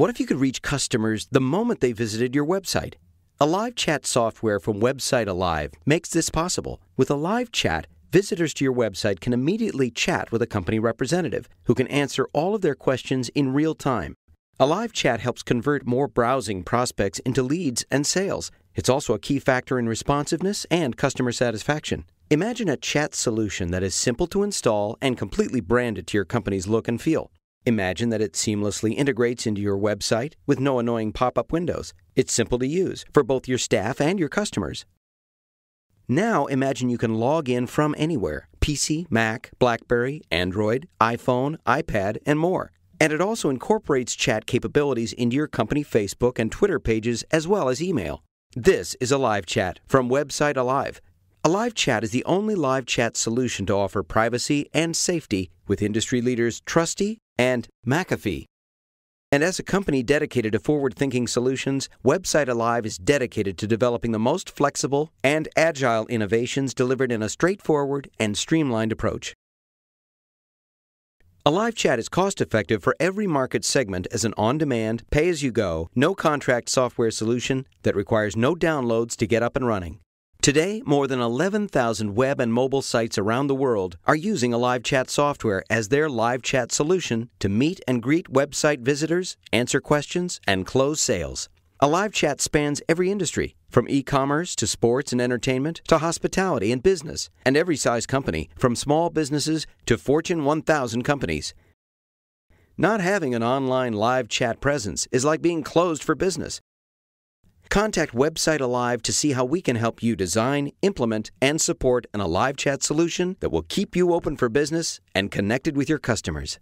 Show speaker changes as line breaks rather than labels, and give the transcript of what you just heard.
What if you could reach
customers the moment they visited your website? A live chat software from Website Alive makes this possible. With a live chat, visitors to your website can immediately chat with a company representative who can answer all of their questions in real time. A live chat helps convert more browsing prospects into leads and sales. It's also a key factor in responsiveness and customer satisfaction. Imagine a chat solution that is simple to install and completely branded to your company's look and feel. Imagine that it seamlessly integrates into your website with no annoying pop up windows. It's simple to use for both your staff and your customers. Now imagine you can log in from anywhere PC, Mac, Blackberry, Android, iPhone, iPad, and more. And it also incorporates chat capabilities into your company Facebook and Twitter pages as well as email. This is a live chat from Website Alive. A live chat is the only live chat solution to offer privacy and safety with industry leaders' trusty, and McAfee. And as a company dedicated to forward thinking solutions, Website Alive is dedicated to developing the most flexible and agile innovations delivered in a straightforward and streamlined approach. Alive Chat is cost effective for every market segment as an on demand, pay as you go, no contract software solution that requires no downloads to get up and running. Today, more than 11,000 web and mobile sites around the world are using a live chat software as their live chat solution to meet and greet website visitors, answer questions, and close sales. A live chat spans every industry, from e commerce to sports and entertainment to hospitality and business, and every size company, from small businesses to Fortune 1000 companies. Not having an online live chat presence is like being closed for business. Contact Website Alive to see how we can help you design, implement, and support an Alive Chat solution that will keep you open for business and connected with
your customers.